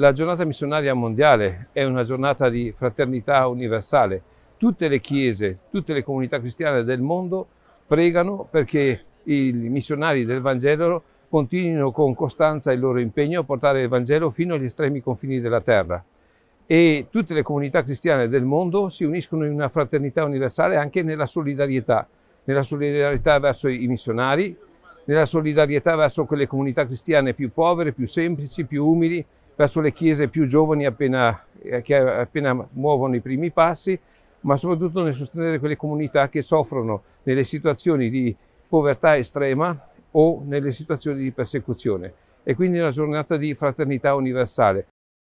La giornata missionaria mondiale è una giornata di fraternità universale. Tutte le chiese, tutte le comunità cristiane del mondo pregano perché i missionari del Vangelo continuino con costanza il loro impegno a portare il Vangelo fino agli estremi confini della terra. E tutte le comunità cristiane del mondo si uniscono in una fraternità universale anche nella solidarietà, nella solidarietà verso i missionari, nella solidarietà verso quelle comunità cristiane più povere, più semplici, più umili, verso le chiese più giovani appena, eh, che appena muovono i primi passi, ma soprattutto nel sostenere quelle comunità che soffrono nelle situazioni di povertà estrema o nelle situazioni di persecuzione. E quindi una giornata di fraternità universale.